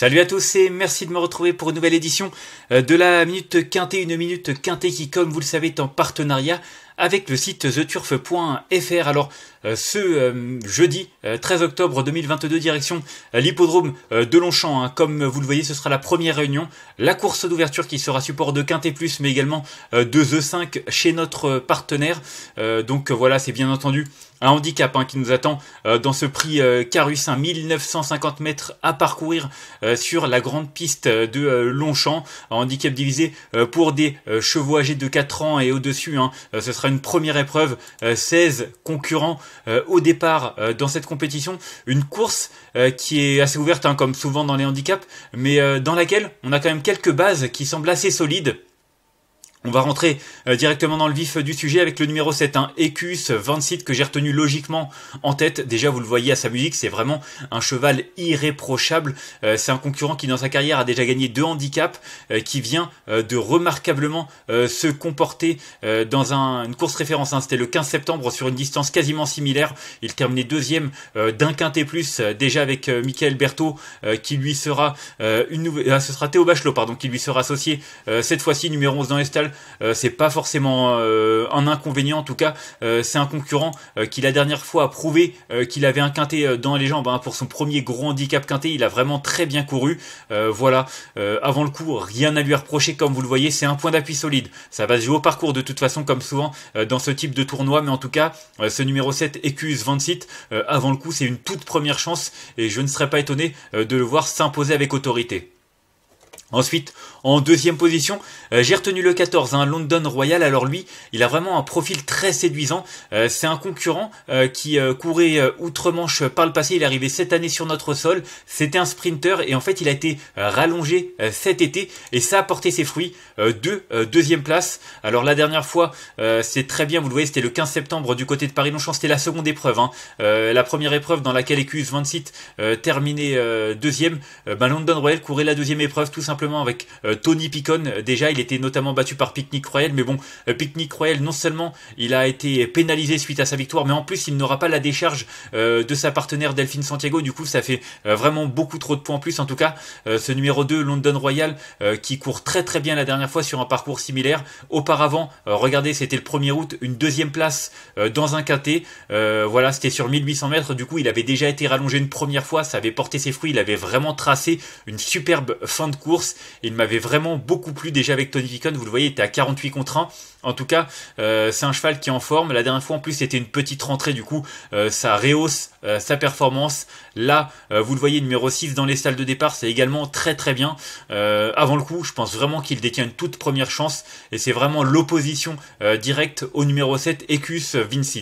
Salut à tous et merci de me retrouver pour une nouvelle édition euh, de la Minute Quintée, une Minute Quintée qui, comme vous le savez, est en partenariat avec le site theturf.fr. Alors, euh, ce euh, jeudi 13 euh, octobre 2022 direction l'hippodrome de Longchamp. Hein. Comme vous le voyez, ce sera la première réunion, la course d'ouverture qui sera support de Quintet Plus, mais également de The 5 chez notre partenaire. donc voilà, c'est bien entendu un handicap hein, qui nous attend dans ce prix euh, 1950 hein, mètres à parcourir sur la grande piste de Longchamp. Un handicap divisé pour des chevaux âgés de 4 ans et au-dessus. ce sera une première épreuve, 16 concurrents euh, au départ euh, dans cette compétition. Une course euh, qui est assez ouverte, hein, comme souvent dans les handicaps, mais dans laquelle on a quand même quelques bases qui semblent assez solides on va rentrer euh, directement dans le vif du sujet avec le numéro 7, un hein, 26 que j'ai retenu logiquement en tête. Déjà, vous le voyez à sa musique, c'est vraiment un cheval irréprochable. Euh, c'est un concurrent qui, dans sa carrière, a déjà gagné deux handicaps, euh, qui vient de remarquablement se comporter dans une course référence. Hein. C'était le 15 septembre sur une distance quasiment similaire. Il terminait deuxième d'un quintet plus, déjà avec Michael Berthaud, qui lui sera une nouvelle... ce sera Théo Bachelot, pardon, qui lui sera associé cette fois-ci, numéro 11 dans l'Estal euh, c'est pas forcément euh, un inconvénient en tout cas. Euh, c'est un concurrent qui la dernière fois a prouvé qu'il avait un quintet dans les jambes hein, pour son premier gros handicap quintet. Il a vraiment très bien couru. voilà, avant le coup, rien à lui reprocher comme vous le voyez. C'est un point d'appui solide. Ça va se jouer au parcours de toute façon comme souvent dans ce type de tournoi. Mais en tout cas, ce numéro 7 Ecus 27 avant le coup, c'est une toute première chance et je ne serais pas étonné de le voir s'imposer avec autorité. Ensuite, en deuxième position, euh, j'ai retenu le 14, hein, London Royal. Alors lui, il a vraiment un profil très séduisant. Euh, c'est un concurrent euh, qui courait outre-Manche par le passé. Il est arrivé cette année sur notre sol. C'était un sprinter et en fait, il a été rallongé cet été et ça a porté ses fruits. de deuxième place. Alors la dernière fois, c'est très bien, vous le voyez, c'était le 15 septembre du côté de Paris-Longchamp. C'était la seconde épreuve. Hein. la première épreuve dans laquelle EQS 27 terminait deuxième. Ben London Royal courait la deuxième épreuve tout simplement avec euh, Tony Picon. Déjà, il était notamment battu par Picnic Royal, mais bon, euh, Picnic Royal, non seulement il a été pénalisé suite à sa victoire, mais en plus, il n'aura pas la décharge euh, de sa partenaire Delphine Santiago. Du coup, ça fait vraiment beaucoup trop de points en plus. En tout cas, ce numéro 2, London Royal, qui court très très bien la dernière fois sur un parcours similaire. Auparavant, regardez, c'était le 1er août, une deuxième place dans un kt voilà, c'était sur 1800 mètres. Du coup, il avait déjà été rallongé une première fois. Ça avait porté ses fruits. Il avait vraiment tracé une superbe fin de course. Il m'avait vraiment beaucoup plu déjà avec Tony Vicon. Vous le voyez, il était à 48 contre 1. En tout cas, euh, c'est un cheval qui est en forme. La dernière fois, en plus, c'était une petite rentrée. Du coup, euh, ça rehausse euh, sa performance. Là, vous le voyez, numéro 6 dans les salles de départ, c'est également très très bien. avant le coup, je pense vraiment qu'il détient une toute première chance. Et c'est vraiment l'opposition directe au numéro 7, Ecus Vincit.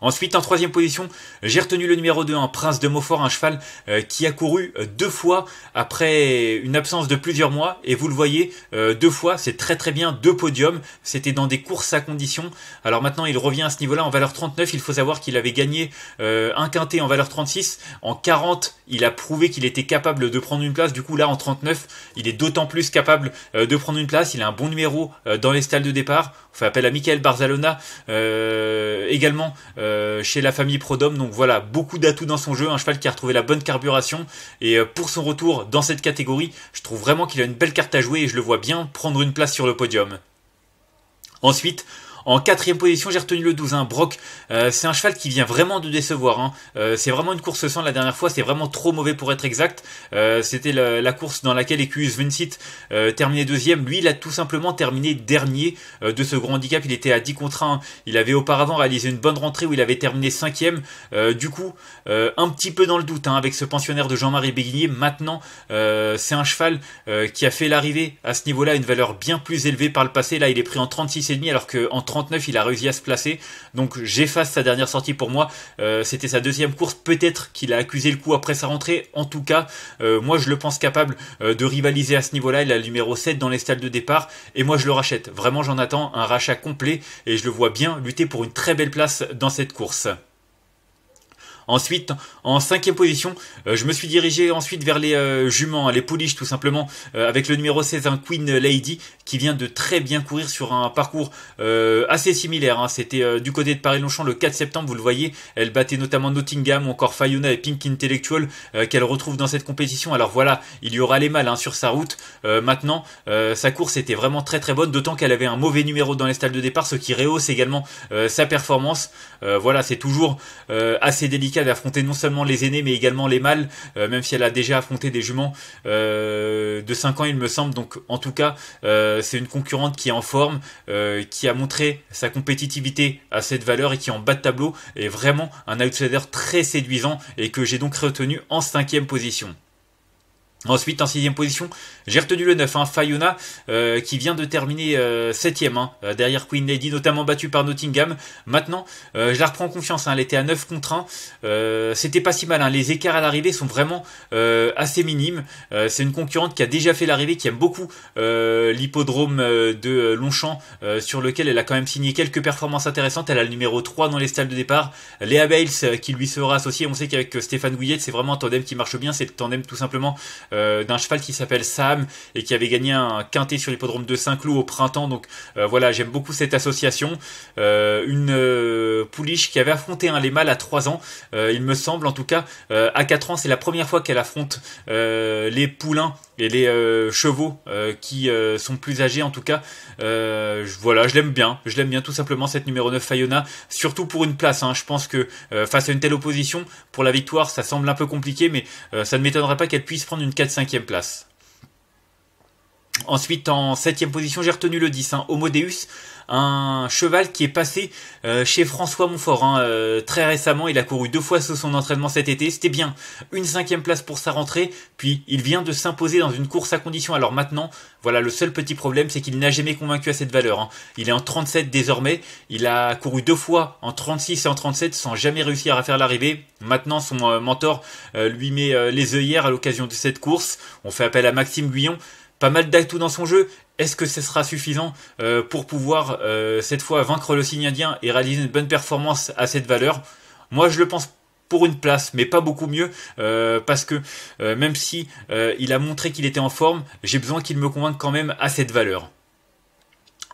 Ensuite, en troisième position, j'ai retenu le numéro 2, un prince de Maufort, un cheval euh, qui a couru euh, deux fois après une absence de plusieurs mois. Et vous le voyez, euh, deux fois, c'est très très bien, deux podiums. C'était dans des courses à condition. Alors maintenant, il revient à ce niveau-là en valeur 39. Il faut savoir qu'il avait gagné un quintet en valeur 36. En 40, il a prouvé qu'il était capable de prendre une place. Du coup, là, en 39, il est d'autant plus capable de prendre une place. Il a un bon numéro dans les stalles de départ. On fait appel à Michael Barzalona également. Euh, chez la famille Prodome. Donc voilà, beaucoup d'atouts dans son jeu, un cheval qui a retrouvé la bonne carburation. Et euh, pour son retour dans cette catégorie, je trouve vraiment qu'il a une belle carte à jouer et je le vois bien prendre une place sur le podium. Ensuite, en quatrième position, j'ai retenu le 12, hein, Brock. Euh, c'est un cheval qui vient vraiment de décevoir. Hein. Euh, c'est vraiment une course sans la dernière fois, c'est vraiment trop mauvais pour être exact. Euh, c'était la, course dans laquelle Ecuus Vincit terminait deuxième. Lui, il a tout simplement terminé dernier de ce grand handicap. Il était à 10 contre 1. Hein. Il avait auparavant réalisé une bonne rentrée où il avait terminé cinquième. du coup, un petit peu dans le doute hein, avec ce pensionnaire de Jean-Marie Béguinier. Maintenant, c'est un cheval qui a fait l'arrivée à ce niveau-là, une valeur bien plus élevée par le passé. Là, il est pris en 36,5 alors qu'en 30 il a réussi à se placer. Donc j'efface sa dernière sortie pour moi. Euh, c'était sa deuxième course. Peut-être qu'il a accusé le coup après sa rentrée. En tout cas, euh, moi je le pense capable euh, de rivaliser à ce niveau-là. Il a le numéro 7 dans les stalles de départ. Et moi je le rachète. Vraiment j'en attends un rachat complet. Et je le vois bien lutter pour une très belle place dans cette course. Ensuite, en cinquième position, je me suis dirigé ensuite vers les juments, hein, les pouliches tout simplement, avec le numéro 16, un Queen Lady, qui vient de très bien courir sur un parcours euh, assez similaire. Hein. C'était euh, du côté de Paris-Longchamp le 4 septembre, vous le voyez. Elle battait notamment Nottingham ou encore Fayona et Pink Intellectual euh, qu'elle retrouve dans cette compétition. Alors voilà, il y aura les mâles hein, sur sa route. maintenant, sa course était vraiment très très bonne, d'autant qu'elle avait un mauvais numéro dans les stalles de départ, ce qui rehausse également sa performance. voilà, c'est toujours assez délicat d'affronter non seulement les aînés mais également les mâles, même si elle a déjà affronté des juments de 5 ans il me semble. Donc en tout cas, euh, euh, c'est une concurrente qui est en forme, euh, qui a montré sa compétitivité à cette valeur et qui en bas de tableau est vraiment un outsider très séduisant et que j'ai donc retenu en cinquième position. Ensuite, en sixième position, j'ai retenu le 9, hein, Fayona, euh, qui vient de terminer 7 euh, septième, hein, euh, derrière Queen Lady, notamment battue par Nottingham. Maintenant, je la reprends confiance, hein, elle était à 9 contre 1. C'était pas si mal, hein. les écarts à l'arrivée sont vraiment assez minimes. C'est une concurrente qui a déjà fait l'arrivée, qui aime beaucoup l'hippodrome de Longchamp, sur lequel elle a quand même signé quelques performances intéressantes. Elle a le numéro 3 dans les stalles de départ. Léa Bales, qui lui sera associée, on sait qu'avec Stéphane Gouillet, c'est vraiment un tandem qui marche bien, c'est le tandem tout simplement euh, d'un cheval qui s'appelle Sam et qui avait gagné un quintet sur l'hippodrome de Saint-Cloud au printemps. Donc euh, voilà, j'aime beaucoup cette association. Euh, une pouliche qui avait affronté un Lémal à 3 ans, il me semble en tout cas. à 4 ans, c'est la première fois qu'elle affronte les poulains et les euh, chevaux euh, qui euh, sont plus âgés en tout cas. Je, voilà, je l'aime bien, je l'aime bien tout simplement cette numéro 9 Fayona, surtout pour une place. Hein. Je pense que face à une telle opposition, pour la victoire, ça semble un peu compliqué, mais ça ne m'étonnerait pas qu'elle puisse prendre une 4 5 ème place. Ensuite, en septième position, j'ai retenu le 10, hein, un cheval qui est passé euh, chez François Montfort hein, euh, très récemment. Il a couru deux fois sous son entraînement cet été. C'était bien une cinquième place pour sa rentrée. Puis il vient de s'imposer dans une course à condition. Alors maintenant, voilà, le seul petit problème, c'est qu'il n'a jamais convaincu à cette valeur. Hein. Il est en 37 désormais. Il a couru deux fois en 36 et en 37 sans jamais réussir à faire l'arrivée. Maintenant, son euh, mentor lui met les œillères à l'occasion de cette course. On fait appel à Maxime Guyon pas mal d'atouts dans son jeu. Est-ce que ce sera suffisant euh, pour pouvoir euh, cette fois vaincre le indien et réaliser une bonne performance à cette valeur Moi, je le pense pour une place, mais pas beaucoup mieux, euh, parce que même si il a montré qu'il était en forme, j'ai besoin qu'il me convainque quand même à cette valeur.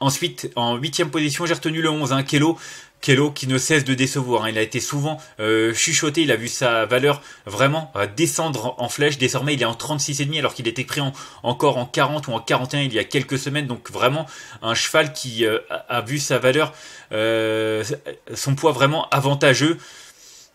Ensuite, en huitième position, j'ai retenu le 11, hein, Kelo. Kello qui ne cesse de décevoir. Hein. Il a été souvent euh, chuchoté, il a vu sa valeur vraiment euh, descendre en flèche. Désormais, il est en 36,5 alors qu'il était pris encore en 40 ou en 41 il y a quelques semaines. Donc vraiment un cheval qui euh, a vu sa valeur, son poids vraiment avantageux.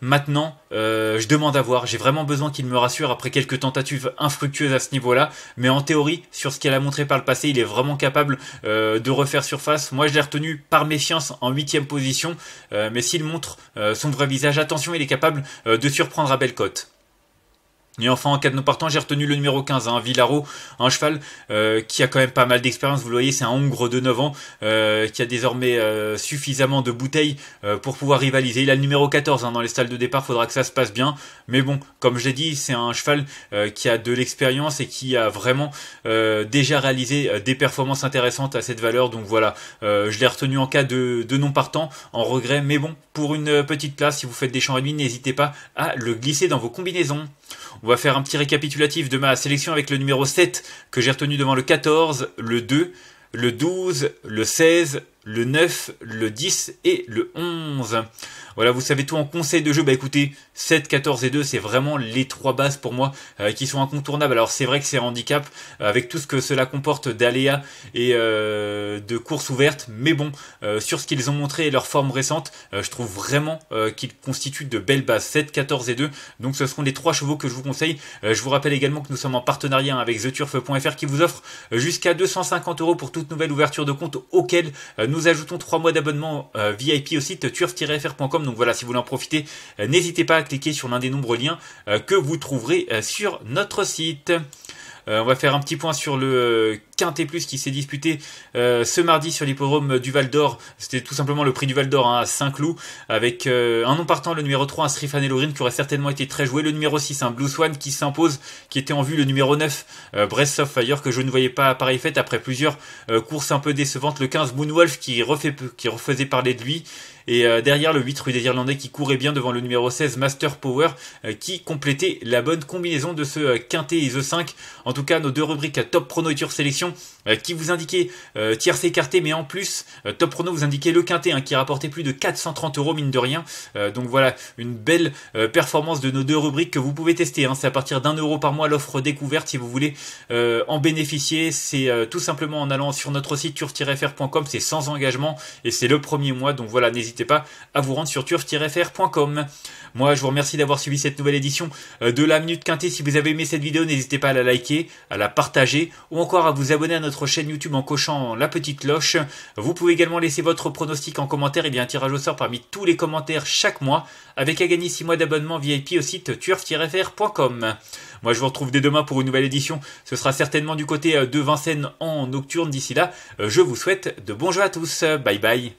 Maintenant, euh, je demande à voir. J'ai vraiment besoin qu'il me rassure après quelques tentatives infructueuses à ce niveau-là. Mais en théorie, sur ce qu'elle a montré par le passé, il est vraiment capable euh, de refaire surface. Moi, je l'ai retenu par méfiance en huitième position. Euh, mais s'il montre son vrai visage, attention, il est capable de surprendre à belle cote. Et enfin, en cas de non partant, j'ai retenu le numéro 15, un hein, Villaro, un cheval euh, qui a quand même pas mal d'expérience. Vous le voyez, c'est un Hongre de 9 ans euh, qui a désormais euh, suffisamment de bouteilles pour pouvoir rivaliser. Il a le numéro 14 hein, dans les salles de départ, faudra que ça se passe bien. Mais bon, comme je l'ai dit, c'est un cheval qui a de l'expérience et qui a vraiment déjà réalisé des performances intéressantes à cette valeur. Donc voilà, je l'ai retenu en cas de, de, non partant, en regret. Mais bon, pour une petite place, si vous faites des champs et n'hésitez pas à le glisser dans vos combinaisons. On va faire un petit récapitulatif de ma sélection avec le numéro 7 que j'ai retenu devant le 14, le 2, le 12, le 16, le 9, le 10 et le 11. Voilà, vous savez tout en conseil de jeu. Bah écoutez, 7, 14 et 2, c'est vraiment les trois bases pour moi euh, qui sont incontournables. Alors c'est vrai que c'est handicap euh, avec tout ce que cela comporte d'aléas et euh, de courses ouvertes, mais bon, sur ce qu'ils ont montré et leur forme récente, je trouve vraiment qu'ils constituent de belles bases. 7, 14 et 2. Donc ce seront les trois chevaux que je vous conseille. je vous rappelle également que nous sommes en partenariat avec theturf.fr qui vous offre jusqu'à 250 euros pour toute nouvelle ouverture de compte auquel nous ajoutons trois mois d'abonnement euh, VIP au site turf-fr.com. Donc voilà, si vous voulez en profiter, euh, n'hésitez pas à cliquer sur l'un des nombreux liens euh, que vous trouverez sur notre site. Euh, on va faire un petit point sur le euh, Quintet Plus qui s'est disputé euh, ce mardi sur l'hippodrome du Val d'Or. C'était tout simplement le prix du Val d'Or hein, à Saint-Cloud, avec un nom partant, le numéro 3, un et qui aurait certainement été très joué. Le numéro 6, un Blue Swan qui s'impose, qui était en vue. Le numéro 9, Breath of Fire, que je ne voyais pas à pareille fête après plusieurs courses un peu décevantes. Le 15, Moonwolf, qui, refait, qui refaisait parler de lui. Et derrière le 8 rue des Irlandais qui courait bien devant le numéro 16 Master Power qui complétait la bonne combinaison de ce quintet et The 5. En tout cas, nos deux rubriques euh, Top Prono et Turf Sélection euh, qui vous indiquaient euh, tiers écarté. mais en plus, Top Prono vous indiquait le quintet hein, qui rapportait plus de 430 euros, mine de rien. donc voilà, une belle performance de nos deux rubriques que vous pouvez tester. Hein. C'est à partir d'un euro par mois l'offre découverte si vous voulez en bénéficier. C'est tout simplement en allant sur notre site turf frcom c'est sans engagement et c'est le premier mois. Donc voilà, n'hésitez pas à vous rendre sur turf frcom Moi, je vous remercie d'avoir suivi cette nouvelle édition de la Minute Quintet. Si vous avez aimé cette vidéo, n'hésitez pas à la liker à la partager ou encore à vous abonner à notre chaîne YouTube en cochant la petite cloche. Vous pouvez également laisser votre pronostic en commentaire. et bien un tirage au sort parmi tous les commentaires chaque mois avec à gagner 6 mois d'abonnement VIP au site turf-fr.com. Moi, je vous retrouve dès demain pour une nouvelle édition. Ce sera certainement du côté euh, de Vincennes en nocturne. D'ici là, euh, je vous souhaite de bons jeux à tous. Bye bye.